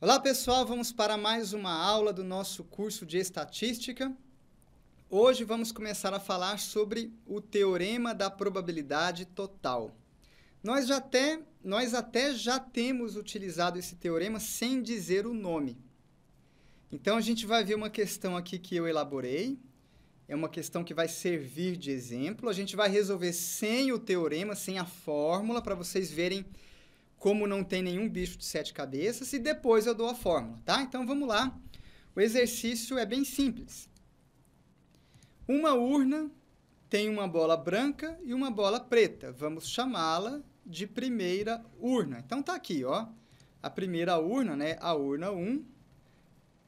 Olá pessoal, vamos para mais uma aula do nosso curso de estatística. Hoje vamos começar a falar sobre o teorema da probabilidade total. Nós já até, nós até já temos utilizado esse teorema sem dizer o nome. Então a gente vai ver uma questão aqui que eu elaborei, é uma questão que vai servir de exemplo. A gente vai resolver sem o teorema, sem a fórmula, para vocês verem como não tem nenhum bicho de sete cabeças, e depois eu dou a fórmula, tá? Então vamos lá. O exercício é bem simples. Uma urna tem uma bola branca e uma bola preta. Vamos chamá-la de primeira urna. Então está aqui, ó. A primeira urna, né? A urna 1.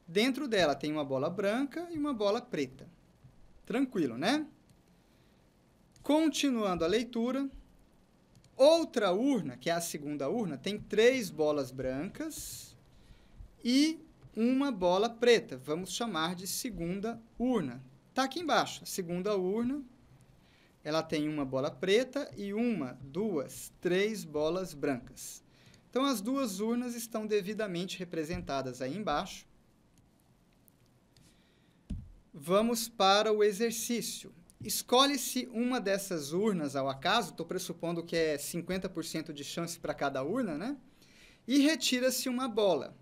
Dentro dela tem uma bola branca e uma bola preta. Tranquilo, né? Continuando a leitura, outra urna, que é a segunda urna, tem três bolas brancas e uma bola preta. Vamos chamar de segunda urna. Está aqui embaixo, a segunda urna. Ela tem uma bola preta e uma, duas, três bolas brancas. Então, as duas urnas estão devidamente representadas aí embaixo vamos para o exercício. Escolhe-se uma dessas urnas ao acaso, estou pressupondo que é 50% de chance para cada urna, né? E retira-se uma bola.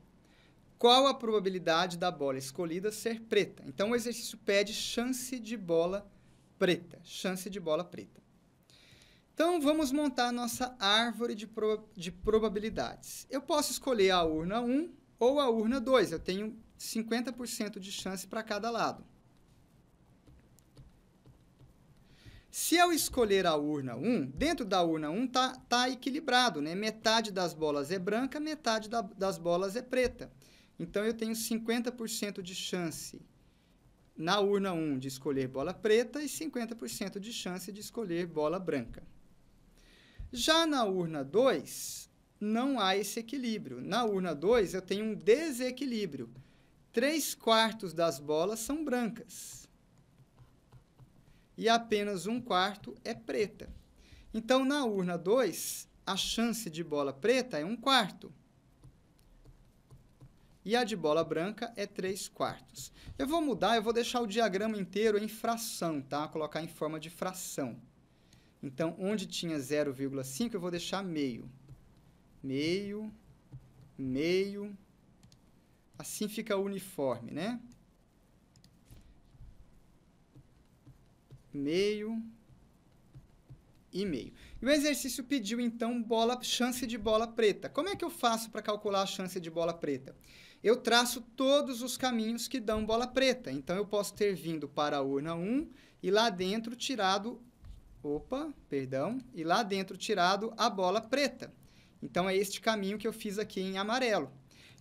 Qual a probabilidade da bola escolhida ser preta? Então o exercício pede chance de bola preta, chance de bola preta. Então vamos montar a nossa árvore de, de probabilidades. Eu posso escolher a urna 1 ou a urna 2, eu tenho 50% de chance para cada lado. Se eu escolher a urna 1, dentro da urna 1 tá, tá equilibrado, né? Metade das bolas é branca, metade da, das bolas é preta. Então eu tenho 50% de chance na urna 1 de escolher bola preta e 50% de chance de escolher bola branca. Já na urna 2, não há esse equilíbrio. Na urna 2, eu tenho um desequilíbrio. 3 quartos das bolas são brancas e apenas um quarto é preta. Então, na urna 2, a chance de bola preta é um quarto. E a de bola branca é 3 quartos. Eu vou mudar, eu vou deixar o diagrama inteiro em fração, tá? Colocar em forma de fração. Então, onde tinha 0,5, eu vou deixar meio. Meio, meio. Assim fica uniforme, né? meio e meio. E o exercício pediu então bola chance de bola preta. Como é que eu faço para calcular a chance de bola preta? Eu traço todos os caminhos que dão bola preta. Então eu posso ter vindo para a urna 1 e lá dentro tirado opa, perdão, e lá dentro tirado a bola preta. Então é este caminho que eu fiz aqui em amarelo.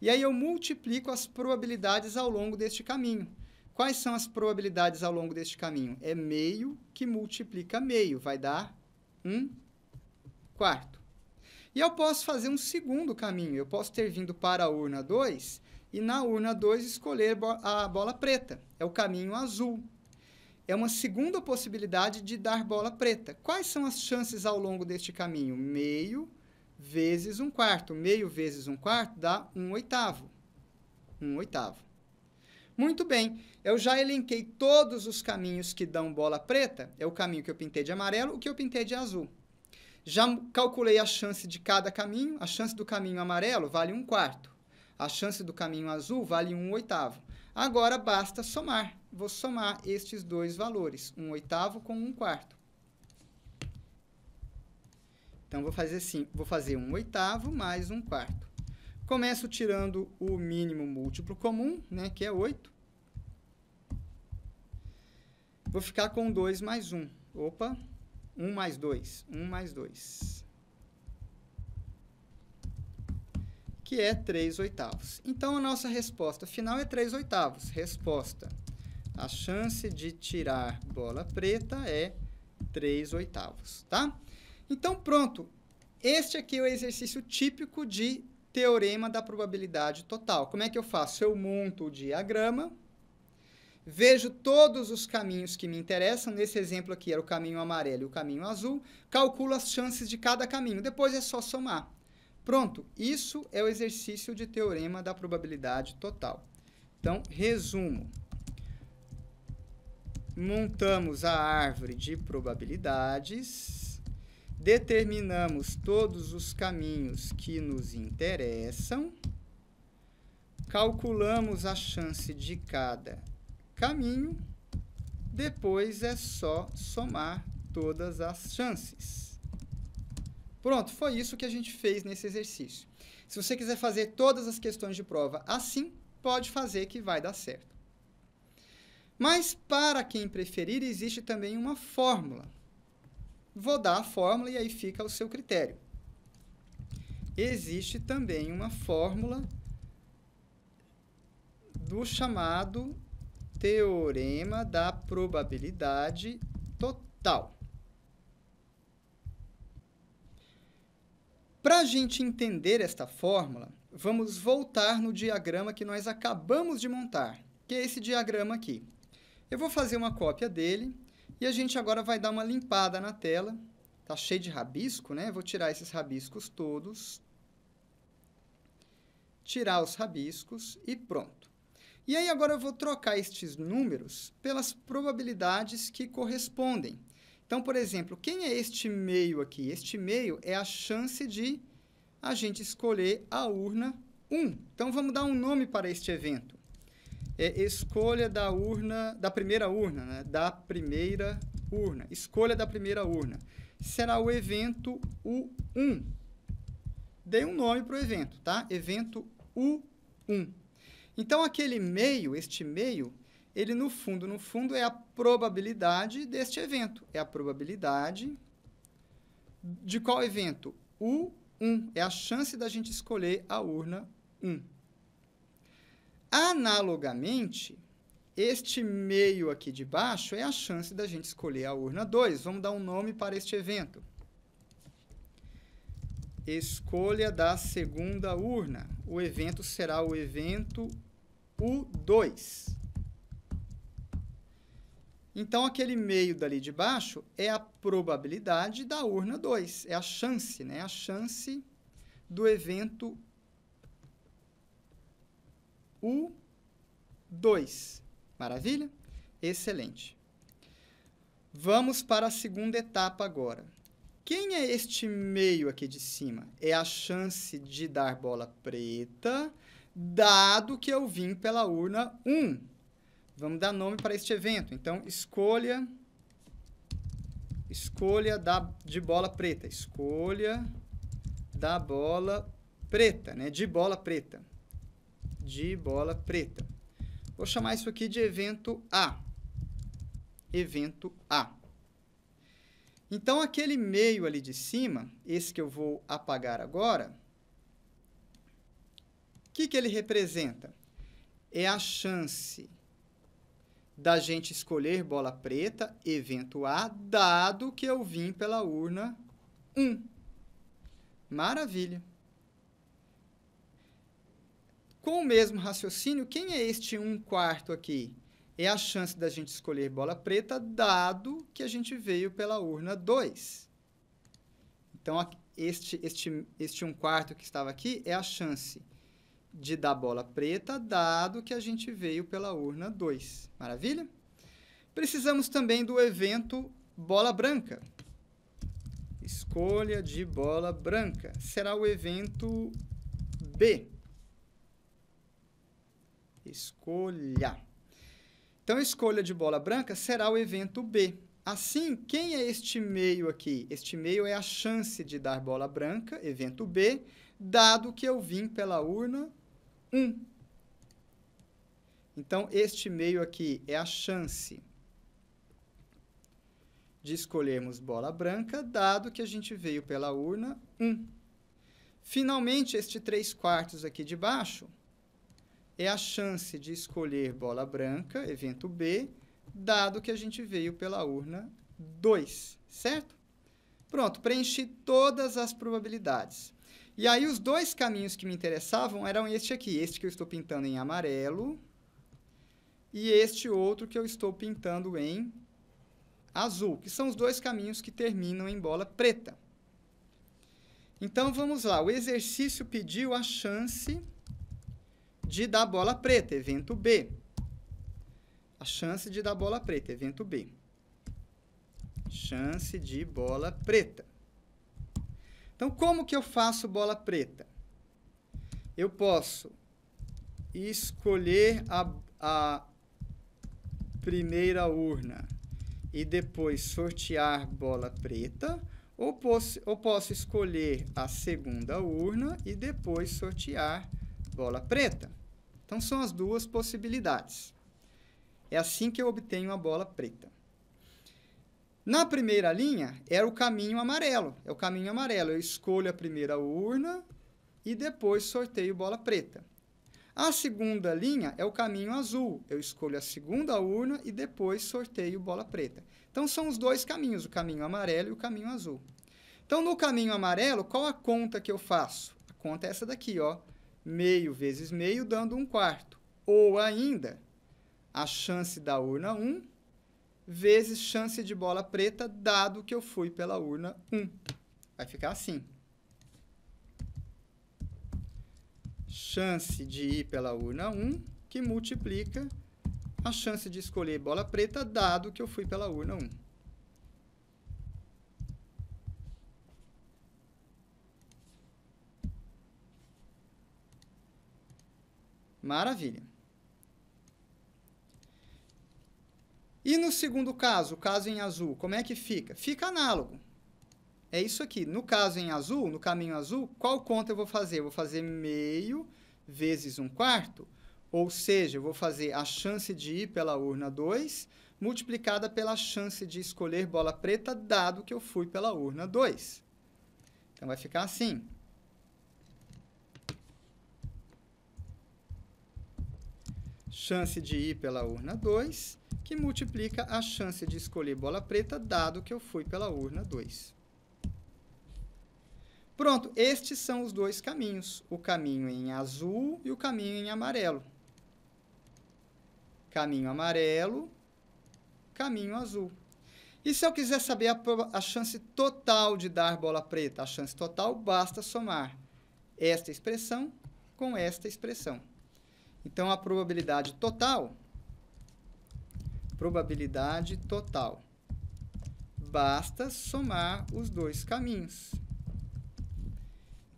E aí eu multiplico as probabilidades ao longo deste caminho. Quais são as probabilidades ao longo deste caminho? É meio que multiplica meio, vai dar um quarto. E eu posso fazer um segundo caminho. Eu posso ter vindo para a urna 2 e na urna 2 escolher a bola preta. É o caminho azul. É uma segunda possibilidade de dar bola preta. Quais são as chances ao longo deste caminho? Meio vezes um quarto. Meio vezes um quarto dá um oitavo. Um oitavo. Muito bem, eu já elenquei todos os caminhos que dão bola preta, é o caminho que eu pintei de amarelo, o que eu pintei de azul. Já calculei a chance de cada caminho, a chance do caminho amarelo vale um quarto, a chance do caminho azul vale um oitavo. Agora basta somar, vou somar estes dois valores, um oitavo com um quarto. Então, vou fazer assim, vou fazer um oitavo mais um quarto. Começo tirando o mínimo múltiplo comum, né, que é 8. Vou ficar com 2 mais 1. Um. Opa, 1 um mais 2, 1 um mais 2. Que é 3 oitavos. Então, a nossa resposta final é 3 oitavos. Resposta. A chance de tirar bola preta é 3 oitavos, tá? Então, pronto. Este aqui é o exercício típico de teorema da probabilidade total. Como é que eu faço? Eu monto o diagrama Vejo todos os caminhos que me interessam. Nesse exemplo aqui era o caminho amarelo e o caminho azul. Calculo as chances de cada caminho. Depois é só somar. Pronto, isso é o exercício de teorema da probabilidade total. Então, resumo. Montamos a árvore de probabilidades, determinamos todos os caminhos que nos interessam, calculamos a chance de cada caminho, depois é só somar todas as chances. Pronto, foi isso que a gente fez nesse exercício. Se você quiser fazer todas as questões de prova assim, pode fazer que vai dar certo. Mas para quem preferir, existe também uma fórmula. Vou dar a fórmula e aí fica o seu critério. Existe também uma fórmula do chamado teorema da probabilidade total. Para a gente entender esta fórmula, vamos voltar no diagrama que nós acabamos de montar, que é esse diagrama aqui. Eu vou fazer uma cópia dele e a gente agora vai dar uma limpada na tela. Tá cheio de rabisco, né? Vou tirar esses rabiscos todos. Tirar os rabiscos e pronto. E aí agora eu vou trocar estes números pelas probabilidades que correspondem. Então, por exemplo, quem é este meio aqui? Este meio é a chance de a gente escolher a urna 1. Então, vamos dar um nome para este evento. É escolha da urna, da primeira urna, né? Da primeira urna. Escolha da primeira urna. Será o evento U1. Dei um nome para o evento, tá? Evento U1. Então, aquele meio, este meio, ele no fundo, no fundo, é a probabilidade deste evento. É a probabilidade de qual evento? O 1. É a chance da gente escolher a urna 1. Analogamente, este meio aqui de baixo é a chance da gente escolher a urna 2. Vamos dar um nome para este evento. Escolha da segunda urna. O evento será o evento U2. Então, aquele meio dali de baixo é a probabilidade da urna 2, é a chance, né? A chance do evento U2. Maravilha? Excelente. Vamos para a segunda etapa agora. Quem é este meio aqui de cima? É a chance de dar bola preta, dado que eu vim pela urna 1. Vamos dar nome para este evento. Então, escolha escolha da, de bola preta. Escolha da bola preta, né? De bola preta. De bola preta. Vou chamar isso aqui de evento A. Evento A. Então, aquele meio ali de cima, esse que eu vou apagar agora, o que, que ele representa? É a chance da gente escolher bola preta, evento A, dado que eu vim pela urna 1. Maravilha! Com o mesmo raciocínio, quem é este 1 quarto aqui? é a chance da gente escolher bola preta, dado que a gente veio pela urna 2. Então, este, este, este 1 um quarto que estava aqui é a chance de dar bola preta, dado que a gente veio pela urna 2. Maravilha? Precisamos também do evento bola branca. Escolha de bola branca. Será o evento B. Escolha. Então, a escolha de bola branca será o evento B. Assim, quem é este meio aqui? Este meio é a chance de dar bola branca, evento B, dado que eu vim pela urna 1. Então, este meio aqui é a chance de escolhermos bola branca, dado que a gente veio pela urna 1. Finalmente, este 3 quartos aqui de baixo é a chance de escolher bola branca, evento B, dado que a gente veio pela urna 2, certo? Pronto, preenchi todas as probabilidades. E aí os dois caminhos que me interessavam eram este aqui, este que eu estou pintando em amarelo e este outro que eu estou pintando em azul, que são os dois caminhos que terminam em bola preta. Então vamos lá, o exercício pediu a chance de dar bola preta, evento B. A chance de dar bola preta, evento B. Chance de bola preta. Então, como que eu faço bola preta? Eu posso escolher a, a primeira urna e depois sortear bola preta, ou posso, ou posso escolher a segunda urna e depois sortear bola preta. Então, são as duas possibilidades. É assim que eu obtenho a bola preta. Na primeira linha, era o caminho amarelo. É o caminho amarelo. Eu escolho a primeira urna e depois sorteio bola preta. A segunda linha é o caminho azul. Eu escolho a segunda urna e depois sorteio bola preta. Então, são os dois caminhos, o caminho amarelo e o caminho azul. Então, no caminho amarelo, qual a conta que eu faço? A conta é essa daqui, ó meio vezes meio, dando um quarto. Ou ainda, a chance da urna 1 vezes chance de bola preta, dado que eu fui pela urna 1. Vai ficar assim. Chance de ir pela urna 1, que multiplica a chance de escolher bola preta, dado que eu fui pela urna 1. Maravilha. E no segundo caso, o caso em azul, como é que fica? Fica análogo. É isso aqui. No caso em azul, no caminho azul, qual conta eu vou fazer? Eu vou fazer meio vezes um quarto, ou seja, eu vou fazer a chance de ir pela urna 2 multiplicada pela chance de escolher bola preta, dado que eu fui pela urna 2. Então, vai ficar assim. chance de ir pela urna 2, que multiplica a chance de escolher bola preta, dado que eu fui pela urna 2. Pronto, estes são os dois caminhos, o caminho em azul e o caminho em amarelo. Caminho amarelo, caminho azul. E se eu quiser saber a, a, chance total de dar bola preta? A chance total basta somar esta expressão com esta expressão. Então a probabilidade total probabilidade total. Basta somar os dois caminhos.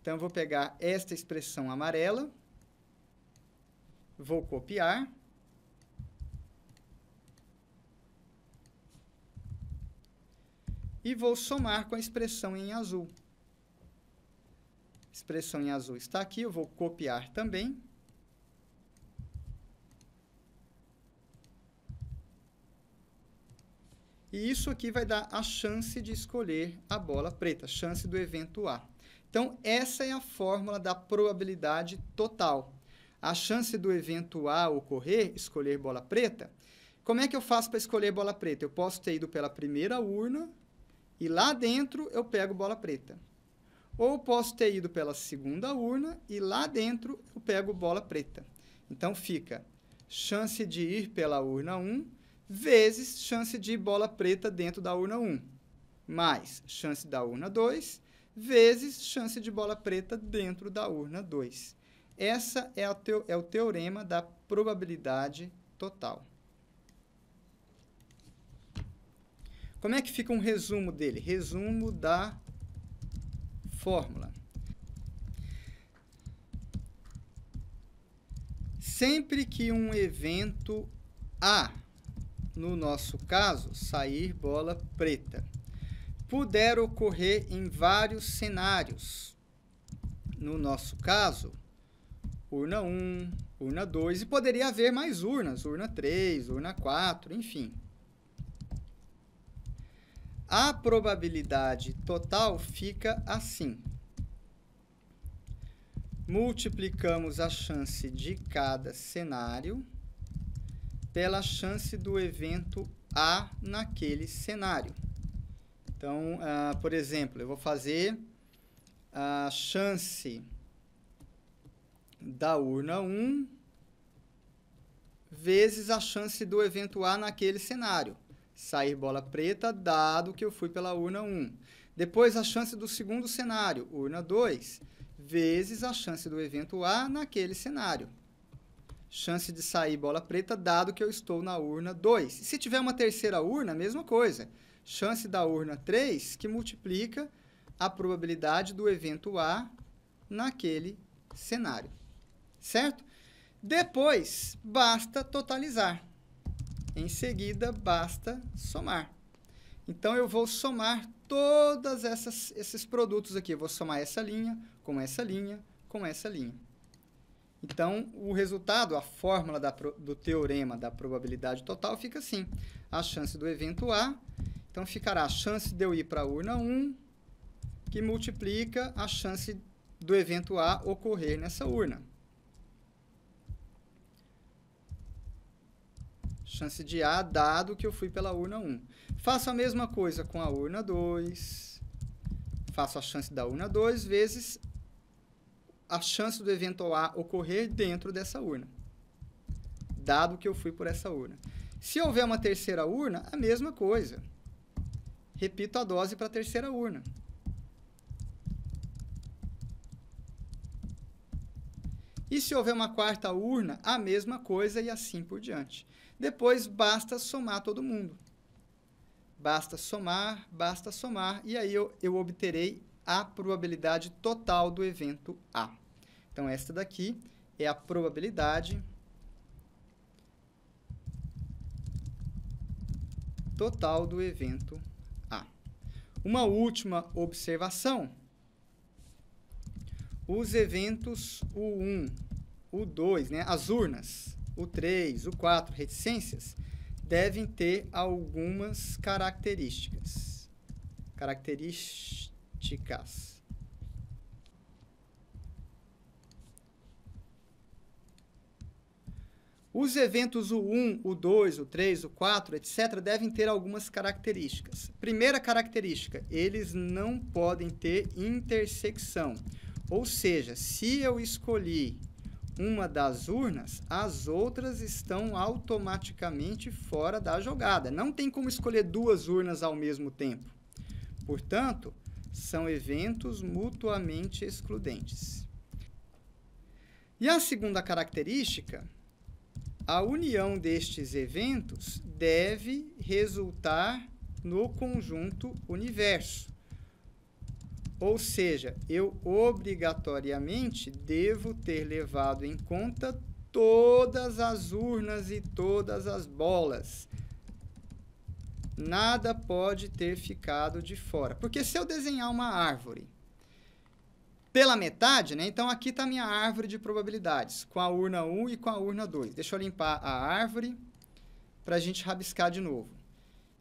Então eu vou pegar esta expressão amarela, vou copiar e vou somar com a expressão em azul. A expressão em azul está aqui, eu vou copiar também. E isso aqui vai dar a chance de escolher a bola preta, chance do evento A. Então, essa é a fórmula da probabilidade total. A chance do evento A ocorrer, escolher bola preta. Como é que eu faço para escolher bola preta? Eu posso ter ido pela primeira urna e lá dentro eu pego bola preta. Ou posso ter ido pela segunda urna e lá dentro eu pego bola preta. Então, fica chance de ir pela urna 1 vezes chance de bola preta dentro da urna 1, mais chance da urna 2, vezes chance de bola preta dentro da urna 2. Essa é, teo, é o teorema da probabilidade total. Como é que fica um resumo dele? Resumo da fórmula. Sempre que um evento A no nosso caso, sair bola preta. Puder ocorrer em vários cenários. No nosso caso, urna 1, urna 2 e poderia haver mais urnas, urna 3, urna 4, enfim. A probabilidade total fica assim. Multiplicamos a chance de cada cenário pela chance do evento A naquele cenário. Então, uh, por exemplo, eu vou fazer a chance da urna 1 vezes a chance do evento A naquele cenário. Sair bola preta, dado que eu fui pela urna 1. Depois, a chance do segundo cenário, urna 2, vezes a chance do evento A naquele cenário chance de sair bola preta, dado que eu estou na urna 2. Se tiver uma terceira urna, mesma coisa. Chance da urna 3, que multiplica a probabilidade do evento A naquele cenário. Certo? Depois, basta totalizar. Em seguida, basta somar. Então, eu vou somar todos esses produtos aqui. Eu vou somar essa linha com essa linha com essa linha. Então, o resultado, a fórmula da, do teorema da probabilidade total fica assim. A chance do evento A, então ficará a chance de eu ir para a urna 1, que multiplica a chance do evento A ocorrer nessa urna. Chance de A dado que eu fui pela urna 1. Faço a mesma coisa com a urna 2. Faço a chance da urna 2 vezes a chance do evento A ocorrer dentro dessa urna, dado que eu fui por essa urna. Se houver uma terceira urna, a mesma coisa. Repito a dose para a terceira urna. E se houver uma quarta urna, a mesma coisa e assim por diante. Depois basta somar todo mundo. Basta somar, basta somar, e aí eu, eu obterei a probabilidade total do evento A. Então, esta daqui é a probabilidade total do evento A. Uma última observação. Os eventos U1, U2, né, as urnas, U3, U4, reticências, devem ter algumas características. Características práticas. Os eventos o 1, o 2, o 3, o 4, etc., devem ter algumas características. Primeira característica, eles não podem ter intersecção. Ou seja, se eu escolhi uma das urnas, as outras estão automaticamente fora da jogada. Não tem como escolher duas urnas ao mesmo tempo. Portanto, são eventos mutuamente excludentes. E a segunda característica, a união destes eventos deve resultar no conjunto universo. Ou seja, eu obrigatoriamente devo ter levado em conta todas as urnas e todas as bolas nada pode ter ficado de fora. Porque se eu desenhar uma árvore pela metade, né? Então aqui está a minha árvore de probabilidades, com a urna 1 e com a urna 2. Deixa eu limpar a árvore para a gente rabiscar de novo.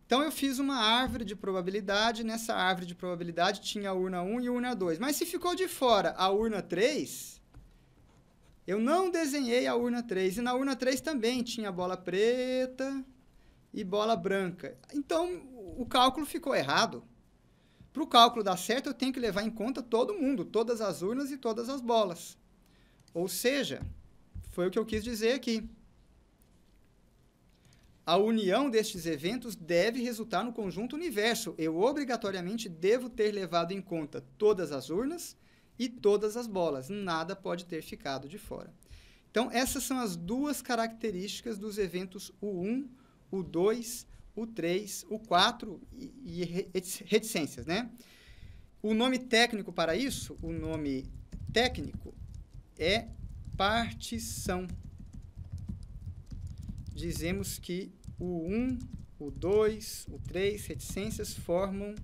Então eu fiz uma árvore de probabilidade, nessa árvore de probabilidade tinha a urna 1 e a urna 2. Mas se ficou de fora a urna 3, eu não desenhei a urna 3. E na urna 3 também tinha a bola preta, e bola branca. Então, o cálculo ficou errado. Para o cálculo dar certo, eu tenho que levar em conta todo mundo, todas as urnas e todas as bolas. Ou seja, foi o que eu quis dizer aqui. A união destes eventos deve resultar no conjunto universo. Eu obrigatoriamente devo ter levado em conta todas as urnas e todas as bolas. Nada pode ter ficado de fora. Então, essas são as duas características dos eventos U1 o 2, o 3, o 4 e, e reticências, né? O nome técnico para isso, o nome técnico é partição. Dizemos que o 1, o 2, o 3, reticências formam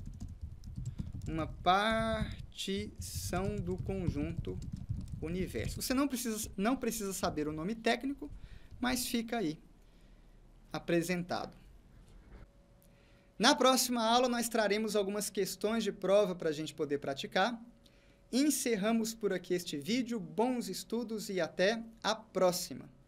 uma partição do conjunto universo. Você não precisa, não precisa saber o nome técnico, mas fica aí apresentado. Na próxima aula, nós traremos algumas questões de prova para a gente poder praticar. Encerramos por aqui este vídeo. Bons estudos e até a próxima!